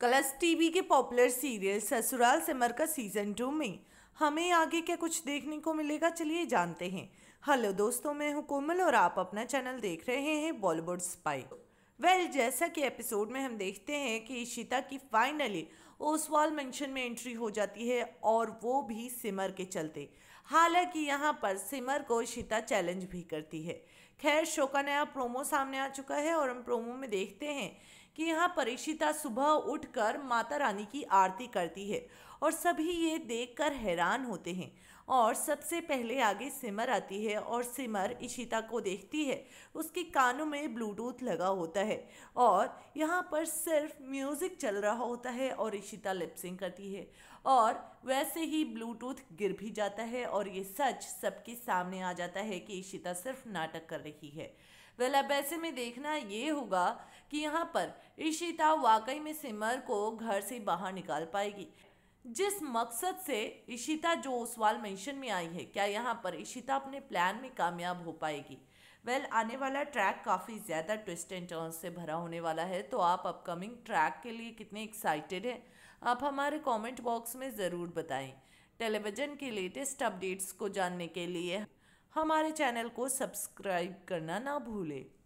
colours TV के popular serial Sasural Simar का season two में हमें आगे क्या कुछ देखने को मिलेगा चलिए जानते हैं हेलो दोस्तों मैं हूं कोमल और आप अपना चैनल देख रहे हैं बॉलीवुड स्पाई वेल well, जैसा कि एपिसोड में हम देखते हैं कि इशिता की फाइनली ओसवाल मेंशन में एंट्री हो जाती है और वो भी सिमर के चलते हालांकि यहाँ पर सिमर को इशिता चैलेंज भी करती है खैर शो का नया प्रोमो सामने आ चुका है और हम प्रोमो में देखते हैं कि यहाँ परीक्षिता सुबह उठकर माता रानी की आरती करती है और सभी ये देखकर हैरान होते हैं और सबसे पहले आगे सिमर आती है और सिमर इशिता को देखती है उसके कानों में ब्लूटूथ लगा होता है और यहाँ पर सिर्फ म्यूज़िक चल रहा होता है और इशिता लिपसिंग करती है और वैसे ही ब्लूटूथ गिर भी जाता है और ये सच सबके सामने आ जाता है कि इशिता सिर्फ नाटक कर रही है वेल अब ऐसे में देखना ये होगा कि यहाँ पर इशिता वाकई में सिमर को घर से बाहर निकाल पाएगी जिस मकसद से इशिता जो ओसवाल मेंशन में आई है क्या यहाँ पर इशिता अपने प्लान में कामयाब हो पाएगी वेल well, आने वाला ट्रैक काफ़ी ज़्यादा ट्विस्ट एंड टर्न से भरा होने वाला है तो आप अपकमिंग ट्रैक के लिए कितने एक्साइटेड हैं आप हमारे कमेंट बॉक्स में ज़रूर बताएं टेलीविज़न के लेटेस्ट अपडेट्स को जानने के लिए हमारे चैनल को सब्सक्राइब करना ना भूलें